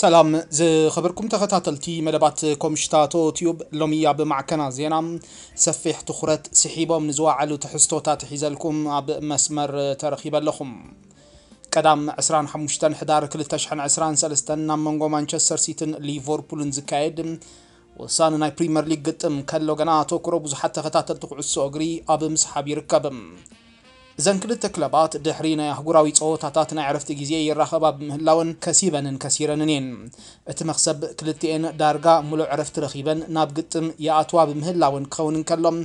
سلام ز خبركم تختاتلتي مدبات كومشتاتو تيوب لوميا بمعكنا زينام سفيح تخرت سحيبو من زواعلو تحستو تاتحيزلكم اب مسمر ترخيبا لخم قدام عسران حموشتن حدار كل تشحن عسران سلستن نامنغو مانشستر سيتن ليفربول زكايد وصان ناي بريمير ليج قطم كلو غنا توكرو بزحت تختاتلتو عسو اغري اب مسحاب يركبم እዘን ክልተ ክለባት ድሕሪ ናይ ኣህጉራዊ ፀወታታት ናይ ዕረፍቲ ግዜ ይራኸባ ብምህላውን ከሲበንን ከሲረንን እየን እቲ መኽሰብ ክልቲኤን ዳርጋ ሙሉእ ዕረፍቲ ረኺበን ናብ ግጥም የኣትዋ ብምህላውን ክኸውን ከሎም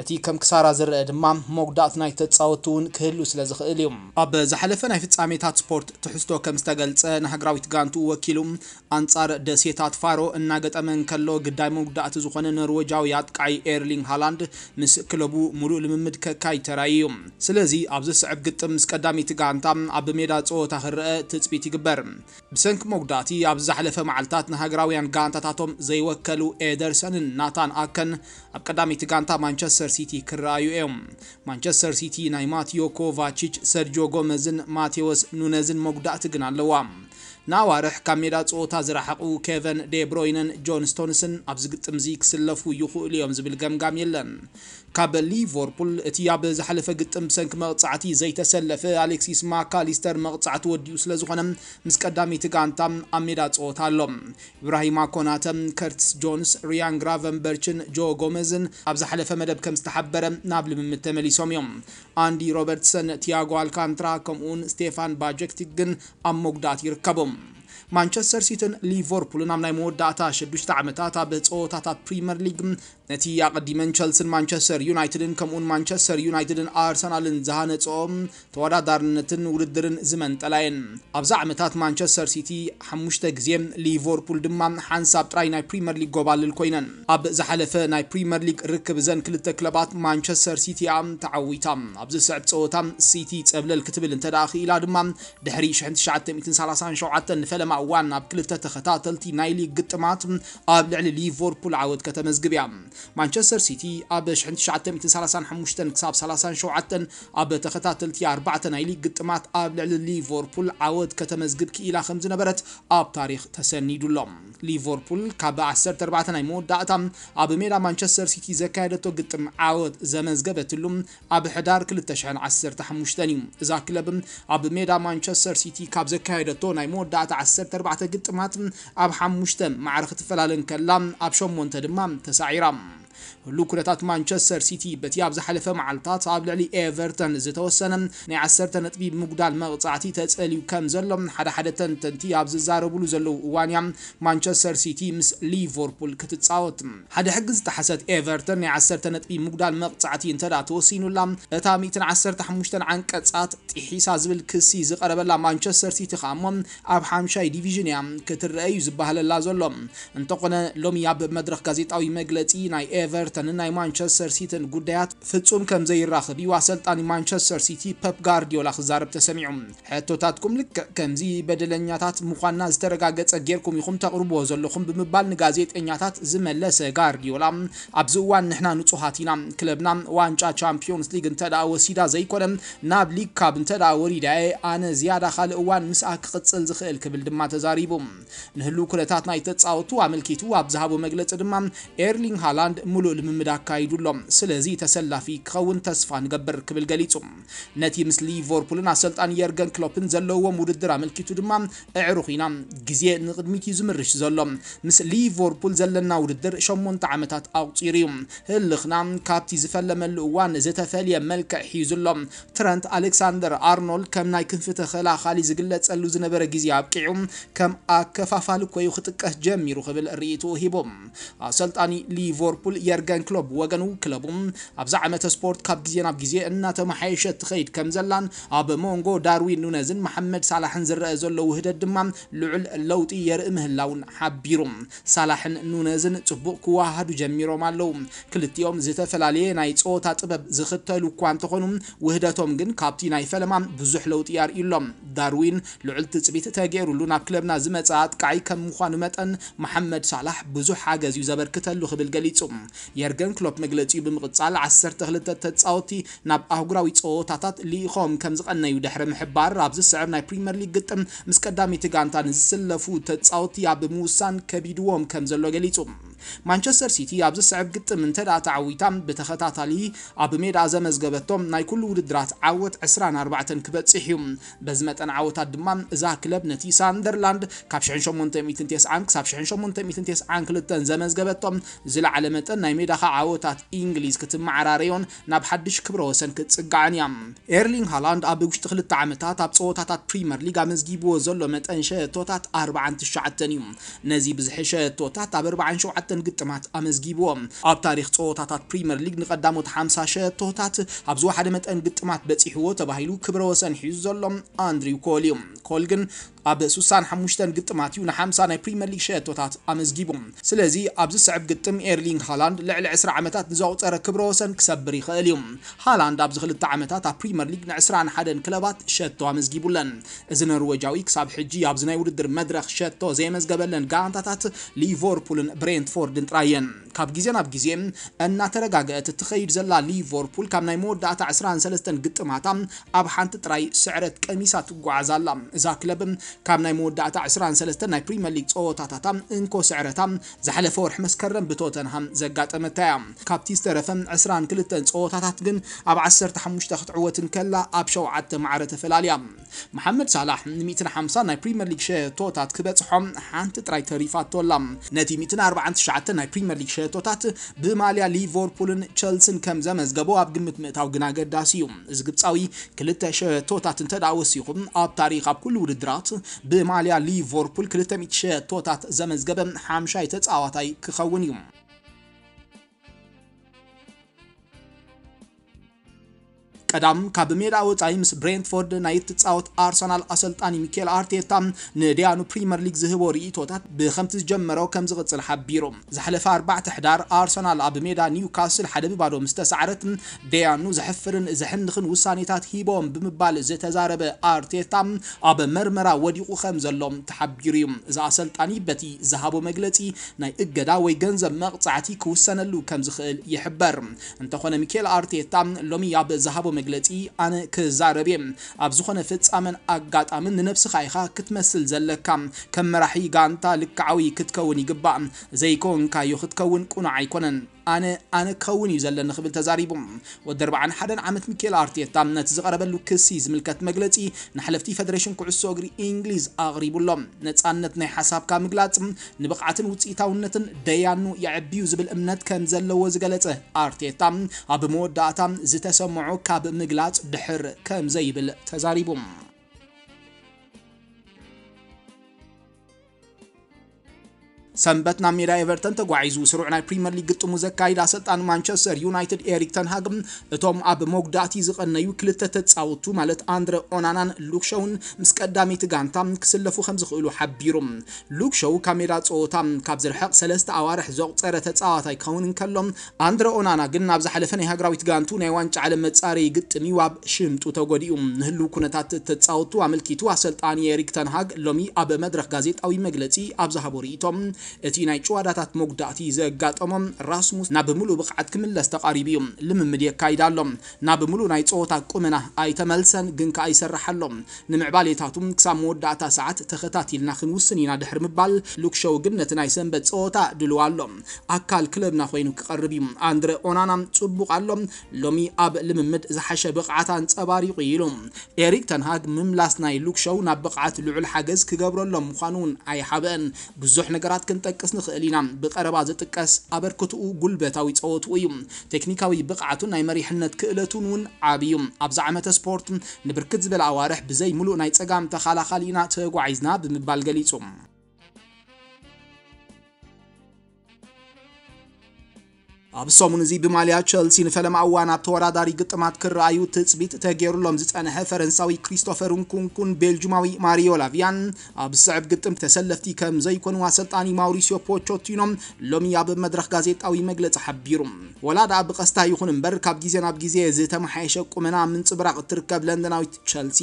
እቲ ከም ክሳራ ዝረአ ድማ መጉዳእቲ ናይ ተፃወቱ እውን ክህሉ ስለ ዝኽእል እዩ ኣብ ዝሓለፈ ናይ ፍጻሜታት ስፖርት ትሕዝቶ ከም ዝተገልፀ ንሃገራዊት ጋንቱ ወኪሉ ኣንጻር ደሴታት ፋሮ እናገጠመ ንከሎ ግዳይ መጉዳእቲ ዝኾነ ኖርዌጃዊ ኣጥቃይ ኤርሊንግ ሃላንድ ምስ ክለቡ ሙሉእ ልምምድ ከካይ ተራእዩ ስለዚ ኣብዚ ስዕብ ግጥም ምስ ቀዳሚቲ ጋንታ ኣብ ሜዳ ፀወታ ክረአ ትፅቢት ይግበር ብሰንኪ መጉዳእቲ ኣብ ዝሓለፈ መዓልትታት ንሃገራውያን ጋንታታቶም ዘይወከሉ ኤደርሰንን ናታን ኣከን ኣብ ቀዳሚቲ ጋንታ ማንቸስተር ማንቸስተር ሲቲ ክራዩ ክራዩኤም ማንቸስተር ሲቲ ናይ ማቲዮ ኮቫቺች፣ ሰርጆ ጎመዝን፣ ማቴዎስ ኑነዝን መጉዳእቲ ግን ኣለዋ ናዋርሕ ካብ ሜዳ ፀወታ ዝረሓቑ ኬቨን ዴብሮይነን ጆን ስቶንስን ኣብዚ ግጥም ዚ ክስለፉ ይኽእሉ እዮም ዝብል ገምጋም የለን ካብ ሊቨርፑል እቲ ኣብ ዝሓለፈ ግጥም ብሰንኪ መቕፃዕቲ ዘይተሰለፈ ኣሌክሲስ ማካሊስተር መቕፃዕቲ ወዲኡ ስለ ዝኾነ ምስ ቀዳሚቲ ጋንታ ኣብ ሜዳ ፀወታ ኣሎም ኢብራሂማ ኮናተ ከርትስ ጆንስ ሪያን ግራቨንበርችን ጆ ጎመዝን ኣብ ዝሓለፈ መደብ ከም ዝተሓበረ ናብ ልምምድ ተመሊሶም እዮም ኣንዲ ሮበርትሰን ቲያጎ ኣልካንትራ ከምኡውን ስቴፋን ባጀክቲክ ግን ኣብ መጉዳት ይርከቦም ማንቸስተር ሲቲን ሊቨርፑልን ኣብ ናይ መወዳእታ ሽዱሽተ ዓመታት ኣብ ፀወታታት ፕሪምየር ሊግ ነቲ ኣቐዲመን ቸልሲን ማንቸስተር ዩናይትድን ከምኡውን ማንቸስተር ዩናይትድን ኣርሰናልን ዝሃነፅኦም ተወዳዳርነትን ውድድርን ዝመንጠላየን ኣብዛ ዓመታት ማንቸስተር ሲቲ ሓሙሽተ ግዜ ሊቨርፑል ድማ ሓንሳብ ጥራይ ናይ ፕሪምየር ሊግ ጎባልል ኮይነን ኣብ ዝሓለፈ ናይ ፕሪምየር ሊግ ርክብ እዘን ክልተ ክለባት ማንቸስተር ሲቲ እያ ተዓዊታ ኣብዚ ስዕብ ፀወታ ሲቲ ፀብለል ክትብል እንተደኣ ክኢላ ድማ ድሕሪ 1937 ንፈለ ለማዋን ኣብ ክልተ ተኸታተልቲ ናይ ሊግ ግጥማት ኣብ ልዕሊ ሊቨርፑል ዓወት ከተመዝግብ እያ ማንቸስተር ሲቲ ኣብ 1935 ክሳብ 37 ኣብ ተኸታተልቲ 4 ናይ ሊግ ግጥማት ኣብ ልዕሊ ሊቨርፑል ዓወት ከተመዝግብ ክኢላ ከም ዝነበረት ኣብ ታሪክ ተሰኒዱሎም ሊቨርፑል ካብ 14 ናይ መወዳእታ ኣብ ሜዳ ማንቸስተር ሲቲ ዘካየደቶ ግጥም ዓወት ዘመዝገበትሉ ኣብ ሕዳር 2015 እዩ እዛ ክለብ ኣብ ሜዳ ማንቸስተር ሲቲ ካብ ዘካየደቶ ናይ መወዳእታ عسرت أربعة قد ما تم أبحام مشتم معرفة فلالن كلام أبشم منتدمام تسعيرام هلو كرتات مانشستر سيتي بتياب زحلفة مع التات عبل علي ايفرتن زي توسنا ني عسرتا نتبي بمقدال مغطعتي تتألي وكم زلم حدا حدا تنتي عبز الزاربولو زلو وانيا مانشستر سيتي مس ليفربول كتتصاوت حدا حقز تحسد ايفرتن ني عسرتا نتبي بمقدال مغطعتي انتدا توسينو لام اتا ميتن عسرتا حموشتن عن كتصات تحيسا زبل كسي زقرب لا مانشستر سيتي خامم اب حامشاي ديفيجن يام كتر رأيو زبهل اللازو لوم انتقنا لومي عب مدرخ قزيت او يمقلتي ناي ايفرتن የኤቨርተንና የማንቸስተር ሲቲን ጉዳያት ፍጹም ከምዘይራኽብ እዩ ኣሰልጣኒ ማንቸስተር ሲቲ ፐፕ ጋርዲዮላ ክዛረብ ተሰሚዑ ሕቶታትኩም ልክዕ ከምዚ በደለኛታት ምዃንና ዝተረጋገፀ ጌርኩም ኢኹም ተቕርብዎ ዘለኹም ብምባል ንጋዜጠኛታት ዝመለሰ ጋርዲዮላ ኣብዚ እዋን ንሕና ንጹሃት ኢና ክለብና ዋንጫ ቻምፒዮንስ ሊግ እንተደኣ ወሲዳ ዘይኮነ ናብ ሊግ ካብ እንተደኣ ወሪዳየ ኣነ ዝያዳ ካልእ እዋን ምስኣ ክቕፅል ዝኽእል ክብል ድማ ተዛሪቡ ንህሉ ኩነታት ናይ ተፃወቱ ኣመልኪቱ ኣብ ዝሃቦ መግለፂ ድማ ኤርሊንግ ሃላንድ ሙሉእ ልምምድ ኣካይዱሎም ስለዚ ተሰላፊ ክኸውን ተስፋ ንገብር ክብል ገሊጹ ነቲ ምስ ሊቨርፑልን ኣሰልጣን የርገን ክሎፕን ዘለዎም ውድድር ኣመልኪቱ ድማ ኣዕሩኽ ኢና ግዜ ንቅድሚት እዩ ዝምርሽ ዘሎ ምስ ሊቨርፑል ዘለና ውድድር 8 ዓመታት ኣቁፂሩ እዩ ህልኽና ካብቲ ዝፈለመሉ እዋን ዝተፈልየ መልክዕ ሒዙሎ ትረንት ኣሌክሳንደር ኣርኖልድ ከም ናይ ክንፊ ተኸላኻሊ ዝግለጸሉ ዝነበረ ግዜ ኣብቂዑ ከም ኣከፋፋሊ ኮይኑ ክጥቀስ ጀሚሩ ክብል ርእይቱ ሂቦም ኣሰልጣኒ ሊቨርፑል የርገን ክሎብ ወገኑ ክለቡም ኣብዛ ዓመተ ስፖርት ካብ ግዜ ናብ ግዜ እናተመሓየሸ ትኸይድ ከም ዘላን ኣብ መንጎ ዳርዊን ኑነዝን መሐመድ ሳላሕን ዝረአ ዘሎ ውህደት ድማ ልዑል ለውጢ የርኢ ምህላውን ሓቢሩ ሳላሕን ኑነዝን ፅቡቅ ክዋሃዱ ጀሚሮም ኣለው ክልቲኦም ዝተፈላለየ ናይ ፆታ ጥበብ ዝኽተሉ እኳ እንተኾኑ ውህደቶም ግን ካብቲ ናይ ፈለማ ብዙሕ ለውጢ የርእሎም ዳርዊን ልዑል ትፅቢት ተገይሩሉ ናብ ክለብና ዝመፀ ኣጥቃዒ ከም ምዃኑ መጠን መሐመድ ሳላሕ ብዙሕ ሓገዝ እዩ ዘበርክተሉ ክብል ገሊጹ የርገን ክሎፕ መግለፂኡ ብምቕጻል 12 ተፃወቲ ናብ ኣህጉራዊ ፀወታታት ልኢኾም ከም ዝቐነዩ ድሕሪ ምሕባር ኣብዚ ዝስዕብ ናይ ፕሪምየር ሊግ ግጥም ምስ ቀዳሚቲ ጋንታ ንዝስለፉ ተፃወቲ ኣብ ምውሳን ከቢድዎም ከም ዘሎ ገሊጹ ማንቸስተር ሲቲ ኣብዚ ስዕብ ግጥም እንተዳ ተዓዊታም ብተኸታታሊ ኣብ ሜዳ ዘመዝገበቶም ናይ ኩሉ ውድድራት ዓወት 24 ክበፅሕ እዩ በዚ መጠን ዓወታት ድማ እዛ ክለብ ነቲ ሳንደርላንድ ካብ 1890 ክሳብ 1892 ዘመዝገበቶም ዝለዓለ መጠን ናይ ሜዳ ዓወታት እንግሊዝ ክትመዓራረዮን ናብ ሓድሽ ክብረ ወሰን ክትፅጋዕን እያ ኤርሊንግ ሃላንድ ኣብ ውሽጢ ክልተ ዓመታት ኣብ ፀወታታት ፕሪምየር ሊግ ኣመዝጊብዎ ዘሎ መጠን ሸቶታት 49 እዩ ነዚ ብዝሒ ሸቶታት ኣብ 47 ካብተን ግጥማት ኣመዝጊብዎም ኣብ ታሪክ ፀወታታት ፕሪምየር ሊግ ንቐዳሞት 50 ሸቶታት ኣብ ዝወሓደ መጠን ግጥማት በፂሕዎ ተባሂሉ ክብረ ወሰን ሒዙ ዘሎ አንድሪው ኮል እዩ ኮል ግን ኣብ 65 ግጥማት እዩ ን50 ናይ ፕሪምየር ሊግ ሸየቶታት ኣመዝጊቦም ስለዚ ኣብዚ ስዕብ ግጥም ኤርሊንግ ሃላንድ ልዕሊ 20 ዓመታት ንዘቑፀረ ክብረ ወሰን ክሰብር ይኽእል እዩ ሃላንድ ኣብዚ ክልተ ዓመታት ኣብ ፕሪምየር ሊግ ን21 ክለባት ሸቶ ኣመዝጊቡለን እዚ ኖርዌጃዊ ክሳብ ሕጂ ኣብዚ ናይ ውድድር መድረክ ሸቶ ዘየመዝገበለን ጋንታታት ሊቨርፑልን ብሬንትፎርድን ጥራየን ካብ ግዜ ናብ ግዜ እናተረጋግአት እትኸይድ ዘላ ሊቨርፑል ካብ ናይ መወዳእታ 23 ግጥማታ ኣብ ሓንቲ ጥራይ ስዕረት ቀሚሳ ትጓዓዝ ኣላ እዛ ክለብ ካብ ናይ መወዳእታ 23 ናይ ፕሪምየር ሊግ ፀወታታታ እንኮ ስዕረታ ዝሓለፈ ወርሒ መስከረም ብቶተንሃም ዘጋጠመታ እያ ካብቲ ዝተረፈ 22 ፀወታታት ግን ኣብ 15 ክትዕወትን ከላ ኣብ 7 ማዕረ ተፈላለያ محمد صلاح نميتنا حمسا ناي شه ليج شيتوتات حم حانت تراي تريفات تولم نتي 140 شعات ناي بريمير ليج شيتوتات بماليا ليفربولن تشلسن كم زمز اب قمت متاو قنا قبت ساوي كلتا شه انت داوس يخم اب تاريخ اب كل ودرات ብማልያ ሊቨርፑል ክልተ ሚእቲ ሸቶታት ዘመዝገበ ሓምሻይ ተፃዋታይ ክኸውን እዩ ቀዳም ካብ ሜዳ ወፃኢ ምስ ብሬንትፎርድ ናይ እትፃወት ኣርሰናል ኣሰልጣኒ ሚኬል ኣርቴታ ንድያኑ ፕሪምየር ሊግ ዝህቦ ርእቶታት ብከምቲ ዝጀመሮ ከም ዝቕፅል ሓቢሩ ዝሓለፈ 4 ሕዳር ኣርሰናል ኣብ ሜዳ ኒውካስል ሓደ ብባዶ ምስ ተሰዓረት ድያኑ ዘሕፍርን ዘሕንኽን ውሳኔታት ሂቦም ብምባል ዝተዛረበ ኣርቴታ ኣብ መርመራ ወዲቑ ከም ዘሎ ተሓቢሩ እዩ እዚ ኣሰልጣኒ በቲ ዝሃቦ መግለፂ ናይ እገዳ ወይ ገንዘብ መቕፃዕቲ ክውሰነሉ ከም ዝኽእል ይሕበር እንተኾነ ሚኬል ኣርቴታ ሎሚ ኣብ ዝሃቦ መግለጺ ኣነ ክዛረብ እየ ኣብ ዝኾነ ፍፃመን ኣጋጣምን ንነብስኻ ኢኻ ክትመስል ዘለካ ከም መራሒ ጋንታ ልክዓዊ ክትከውን ይግባእ ዘይኮንካዮ ክትከውን ቁኑዕ ኣይኮነን أنا أنا كوني زلنا خبل تزاريبهم ودرب عن حدا عمت ميكيل أرتيتا من تزغر بلو كسيز ملكة مجلتي نحلفتي فدريشن كل سوغري إنجليز أغريب اللهم نتأنة نحساب كامجلات نبقعة وتسيتا ونتن ديانو يعبيوز بالأمنات كم زل وزجلت أرتيتا أبمود داتا زت سمعو كاب مجلات بحر كم زي بالتزاريبهم ሰንበት ናብ ሜዳ ኤቨርተን ተጓዒዙ ስሩዕ ናይ ፕሪምየር ሊግ ግጥሙ ዘካይድ ኣሰልጣን ማንቸስተር ዩናይትድ ኤሪክ ተንሃግ እቶም ኣብ መጉዳእቲ ዝቐነዩ ክልተ ተፃወቱ ማለት ኣንድረ ኦናናን ሉክሸውን ምስ ቀዳሚቲ ጋንታ ክስለፉ ከም ዝኽእሉ ሓቢሩ ሉክሸው ካብ ሜዳ ፀወታ ካብ ዝርሕቕ ሰለስተ ኣዋርሕ ዘቁፀረ ተፃዋታይ ክኸውን እንከሎ ኣንድረ ኦናና ግን ናብ ዝሓለፈ ናይ ሃገራዊት ጋንቱ ናይ ዋንጫ ዓለም ግጥም እዩ ኣብ ሽምጡ ተጎዲኡ ንህሉ ኩነታት ተፃወቱ ኣመልኪቱ ኣሰልጣኒ ኤሪክ ተንሃግ ሎሚ ኣብ መድረክ ጋዜጣዊ መግለፂ ኣብ ዝሃቦ ርእቶም እቲ ናይ ጨዋዳታት መጉዳእቲ ዘጋጠሞም ራስሙስ ናብ ሙሉእ ብቕዓት ክምለስ ተቃሪቡ እዩ ልምምድ የካይድ ኣሎ ናብ ሙሉእ ናይ ፀወታ ቁመና ኣይተመልሰን ግን ከዓ ይሰርሓሎም ንምዕባል የታቱም ክሳብ መወዳእታ ሰዓት ተኸታቲልና ክንውስን ኢና ድሕር ምባል ሉክሾው ግን ነቲ ናይ ሰንበት ፀወታ ድልዋ ኣሎ ኣካል ክለብና ኮይኑ ክቐርብ እዩ ኣንድረ ኦናና ፅቡቕ ኣሎ ሎሚ ኣብ ልምምድ ዝሓሸ ብቕዓት ኣንፀባሪቑ ኢሉ ኤሪክ ተንሃግ ምምላስ ናይ ሉክሾው ናብ ብቕዓት ልዑል ሓገዝ ክገብረሎም ምዃኑ እውን ኣይሓብአን ብዙሕ ነገራት ክንጠቅስ ንኽእል ኢና ብቀረባ ዝጥቀስ ኣበርክትኡ ጉልበታዊ ፀወትኡ እዩ ቴክኒካዊ ብቕዓቱን ናይ መሪሕነት ክእለቱን እውን ዓብዩ ኣብዛ ዓመተ ስፖርት ንብርክት ዝበለ ኣዋርሕ ብዘይ ሙሉእ ናይ ፀጋም ተኸላኻሊ ኢና ተጓዒዝና ብምባል ገሊጹ ኣብሶሙን እዚ ብማልያ ቸልሲን ፈለማ እዋን ኣብ ተወዳዳሪ ግጥማት ክረኣዩ ትፅቢት ተገይሩሎም ዝፀንሐ ፈረንሳዊ ክሪስቶፈር ንኩንኩን ቤልጅማዊ ማሪዮ ላቪያን ኣብ ስዕብ ግጥም ተሰለፍቲ ከም ዘይኮኑ ኣሰልጣኒ ማውሪሲዮ ፖቾቲኖም ሎሚ ኣብ መድረክ ጋዜጣዊ መግለፂ ሓቢሩ ወላ ድኣ ብቐስታ ይኹን እምበር ካብ ግዜ ናብ ግዜ ዝተመሓየሸ ቁመና ምንፅብራቕ እትርከብ ለንደናዊት ቸልሲ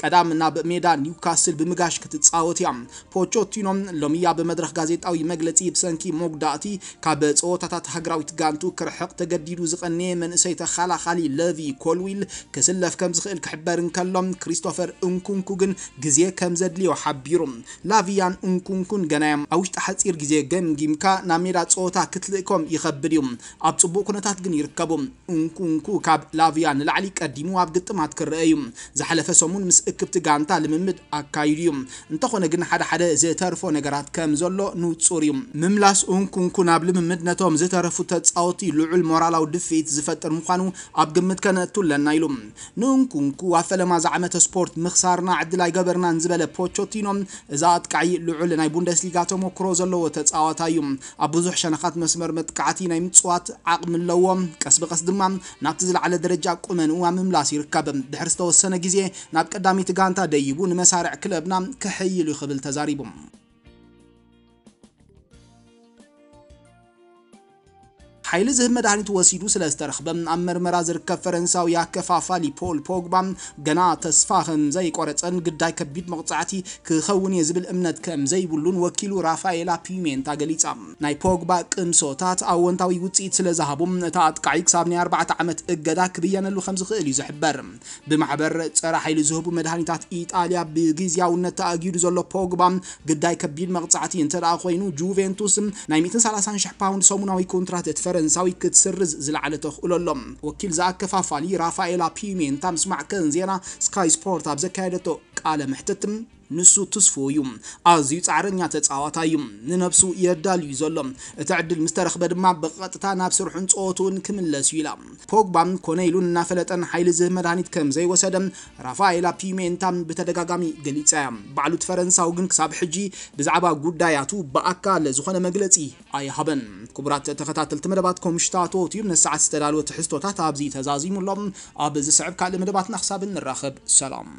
ቀዳም ናብ ሜዳ ኒውካስል ብምጋሽ ክትፃወት እያ ፖቾቲኖም ሎሚ ኣብ መድረክ ጋዜጣዊ መግለፂ ብሰንኪ ሞጉዳእቲ ካብ ፀወታታት ሃገራዊት ጋንቱ ክርሕቕ ተገዲዱ ዝቐነየ መንእሰይ ተኸላኻሊ ለቪ ኮልዊል ክስለፍ ከም ዝኽእል ክሕበር እንከሎም ክሪስቶፈር እንኩንኩ ግን ግዜ ከም ዘድልዮ ሓቢሩ ላቪያን እንኩንኩን ገናዮም ኣብ ውሽጢ ሓፂር ግዜ ገምጊምካ ናብ ሜዳ ፀወታ ክትልእኮም ይኸብድ እዩ ኣብ ፅቡቅ ኩነታት ግን ይርከቡ እንኩንኩ ካብ ላቪያ ንላዕሊ ቀዲሙ ኣብ ግጥማት ክርአ እዩ ዝሓለፈ ሰሙን ምስ እክብቲ ጋንታ ልምምድ ኣካይዱ እዩ እንተኾነ ግን ሓደ ሓደ ዝተርፎ ነገራት ከም ዘሎ ንውፁር እዩ ምምላስ እንኩንኩ ናብ ልምምድ ነቶም ዝተረፉ ተፅ መጻወቱ ልዑል ሞራላዊ ድፌት ዝፈጥር ምኳኑ ኣብ ግምት ለና ኢሉ ንንኩንኩ ኣብ ፈለማ ዝዓመተ ስፖርት ምክሳርና ዕድላይ ገበርናን ዝበለ ፖቾቲኖ እዛ ኣጥቃዒ ልዑል ናይ ቡንደስሊጋ ተመክሮ ዘለዎ ተፃዋታ እዩ ኣብ ብዙሕ ሸነኻት መስመር መጥቃዕቲ ናይ ምፅዋት ዓቕሚ ኣለዎ ቀስ ብቀስ ድማ ናብቲ ዝለዓለ ደረጃ ቁመንኡ ኣብ ምምላስ ይርከብ ድሕሪ ዝተወሰነ ግዜ ናብ ቀዳሚት ጋንታ ደይቡ ንመሳርዕ ክለብና ክሕይሉ ይኽብል ተዛሪቡ ሓይሊ ዝህብ መድኃኒት ወሲዱ ስለ ዝተረኽበ ኣብ መርመራ ዝርከብ ፈረንሳዊ ኣከፋፋሊ ፖል ፖግባ ገና ተስፋ ከም ዘይቆረፀን ግዳይ ከቢድ መቕፃዕቲ ክኸውን እየ ዝብል እምነት ከም ዘይብሉን ወኪሉ ራፋኤላ ፒሜንታ ገሊፃ ናይ ፖግባ ቅምሶታት ኣወንታዊ ውፅኢት ስለ ዝሃቦም እቲ ኣጥቃዒ ክሳብ ናይ 4 ዓመት እገዳ ክብየነሉ ከም ዝኽእል እዩ ዝሕበር ብማሕበር ፀረ ሓይሊ ዝህቡ መድሃኒታት ኢጣልያ ብግዝያውነት ተኣጊዱ ዘሎ ፖግባ ግዳይ ከቢድ መቕፃዕቲ እንተደኣ ኮይኑ ጁቨንቱስ ናይ 130,000 ፓውንድ ሰሙናዊ ኮንትራት እቲ ፈረንሳዊ ክትስርዝ ዝለዓለ ተኽእሎ ኣሎም ወኪል ዝኣከፋፋሊ ራፋኤላ ፒሜንታ ምስ ማዕከን ዜና ስካይ ስፖርት ኣብ ዘካየደቶ ቃለ ምሕትት ንሱ ትስፎ እዩ ኣዝዩ ፃዕርኛ ተፃዋታ እዩ ንነብሱ የዳልዩ ዘሎ እቲ ዕድል ምስ ተረክበ ድማ ብቐጥታ ናብ ስርሑን ፀወቱን ክምለስ እዩ ኢላ ፖግባን ኮነ ኢሉ እናፈለጠን ሓይሊ ዝህ መድሃኒት ከም ዘይወሰደ ራፋኤላ ፒሜንታ ብተደጋጋሚ ገሊፀ ባዕሉ እቲ ፈረንሳዊ ግን ክሳብ ሕጂ ብዛዕባ ጉዳያቱ ብኣካል ዝኾነ መግለፂ ኣይሃበን ክቡራት ተኸታተልቲ መደባትኩም ሽታቶ ትዩብ ነሰዓት ዝተዳልወ ትሕዝቶታት ኣብዚ ተዛዚሙሎም ኣብ ዝስዕብ ካልእ መደባትና ክሳብ ንራኸብ ሰላም